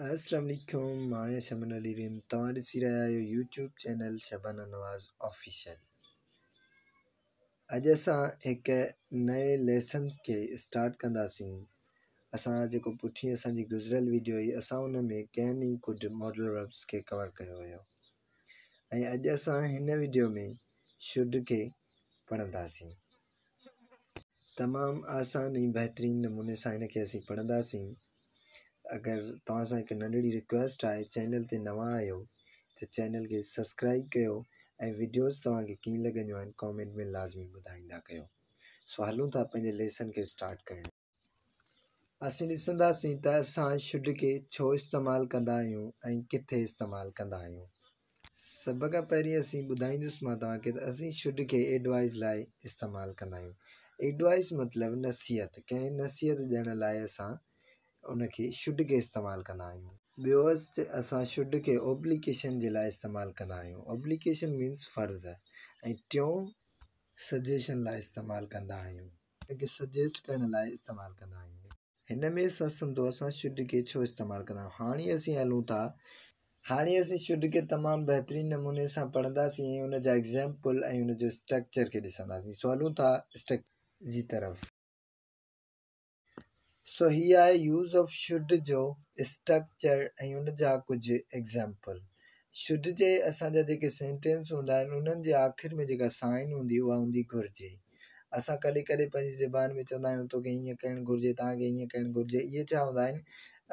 السلام علیکم میں شمن علی ریم تمہیں سی رہا ہے YouTube channel Shaban Nawaz official اج اصا ایک نئے لیسن کے سٹارٹ اسٹارٹ کرداسیں اصا جو پٹھی اصا جی گزرل ویڈیو ہوئی اصا ان میں کن ہی کچھ ماڈل وربس کے کور کیا ہو اج اصا ان ویڈیو میں شڈ کے پڑھداسیں تمام آسان بہترین نمونے سے کے کے اِسی پڑھداسیں अगरि तव्हां सां हिकु नंढड़ी रिक्वेस्ट आहे चैनल ते नवां आहियो त चैनल खे सब्सक्राइब कयो ऐं वीडियोस तव्हांखे कीअं लॻंदियूं आहिनि कॉमेंट में लाज़मी ॿुधाईंदा कयो सो हलूं था पंहिंजे लेसन खे स्टार्ट कयूं असीं ॾिसंदासीं त असां शुड खे छो इस्तेमालु कंदा आहियूं ऐं किथे इस्तेमालु कंदा आहियूं सभु खां पहिरीं असीं ॿुधाईंदुसि मां तव्हांखे त असीं शुड खे लाइ इस्तेमालु कंदा आहियूं एडवाइज़ मतिलबु नसीहत कंहिं नसीहत ॾियण लाइ असां उन खे शुद्ध खे इस्तेमालु कंदा आहियूं ॿियो असां शुड खे ओब्लिकेशन जे लाइ इस्तेमालु कंदा आहियूं ओब्लिकेशन मीन्स फर्ज़ ऐं टियों सजेशन लाइ इस्तेमालु कंदा आहियूं हुनखे सजेस्ट करण लाइ इस्तेमालु कंदा आहियूं हिन में ससु सम्झो असां शुद्ध खे छो इस्तेमालु कंदा आहियूं हाणे असीं हलूं था हाणे असीं शुद्ध खे तमामु बहितरीन नमूने सां पढ़ंदासीं ऐं जा एक्ज़ाम्पल ऐं जो स्ट्रक्चर खे ॾिसंदासीं सो हलूं था स्ट्रक जी तरफ़ so here I use of should जो स्ट्रक्चर ऐं उन जा कुझु एग्ज़ाम्पल शुड जे असांजा जेके सेंटेंस हूंदा आहिनि उन्हनि जे आख़िर में जेका साइन हूंदी उहा हूंदी घुरिजे असां कॾहिं कॾहिं पंहिंजी ज़बान में चवंदा आहियूं तोखे ईअं करणु घुरिजे तव्हांखे ईअं करणु घुरिजे इहे छा हूंदा आहिनि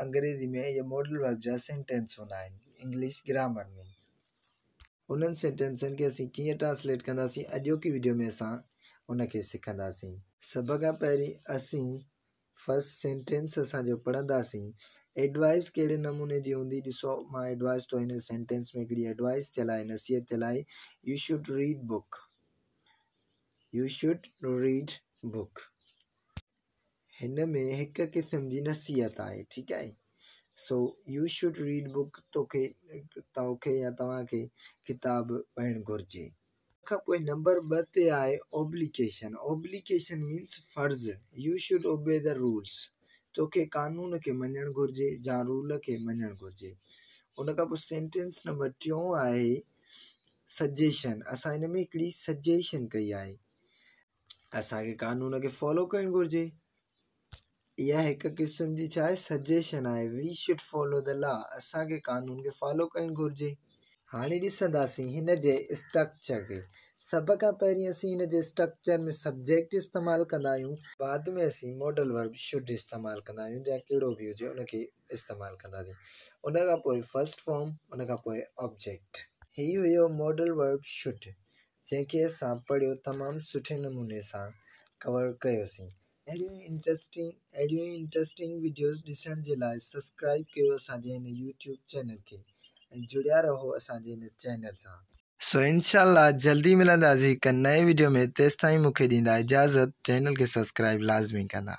अंग्रेज़ी में इहे मॉडल वर्ब जा सेंटेंस हूंदा आहिनि इंग्लिश ग्रामर में उन्हनि सेंटेंसनि खे असीं कीअं ट्रांस्लेट कंदासीं अॼोकी वीडियो में असां उनखे सिखंदासीं सभ खां पहिरीं असीं फस्ट सेंटेंस अस जो एडवाइस कहिड़े नमूने की होंगी ॾिसो मां एडवाइस तो इन सेंटेंस में एडवाइस थियल नसीहत थे you should read book you should read book हिन में हिकु क़िस्म की नसीहत है ठीक है so you should read book तो तोखे या तव्हांखे किताबु पढ़णु घुरिजे उन खां पोइ नंबर ॿ ते आहे ओब्लिकेशन ओब्लिकेशन मीन्स फर्ज़ you should obey the rules तोखे कानून खे मञणु घुरिजे या रूल खे मञणु घुरिजे उन खां पोइ सेंटेंस नंबर टियों आहे सजेशन असां हिन में हिकिड़ी सजेशन कई आहे असांखे कानून खे फॉलो करणु घुरिजे इहा हिक क़िस्म जी छा आहे सजेशन आहे we should follow the law असांखे कानून खे फॉलो करणु घुरिजे हाणे ॾिसंदासीं हिन जे स्ट्रक्चर खे सभु खां पहिरीं असीं हिन जे स्ट्रक्चर में सब्जेक्ट इस्तेमालु कंदा आहियूं बाद में असीं मॉडल वर्ब शुड इस्तेमालु कंदा आहियूं जा कहिड़ो बि हुजे हुनखे इस्तेमालु कंदासीं पोइ फर्स्ट फॉर्म उनखां पोइ ऑब्जेक्ट हीउ हुयो मॉडल वर्ब शुड जंहिंखे असां पढ़ियो तमामु सुठे नमूने सां कवर कयोसीं अहिड़ियूं इंट्रस्टिंग अहिड़ियूं ई वीडियोस ॾिसण जे लाइ सब्सक्राइब कयो असांजे हिन यूट्यूब चैनल खे जुड़िया रहो अस चैनल से सो इनशाला जल्दी मिलंदासीं एक नए वीडियो में तेस ताईं मूंखे ॾींदा इजाज़त चैनल के सब्सक्राइब लाज़मी कंदा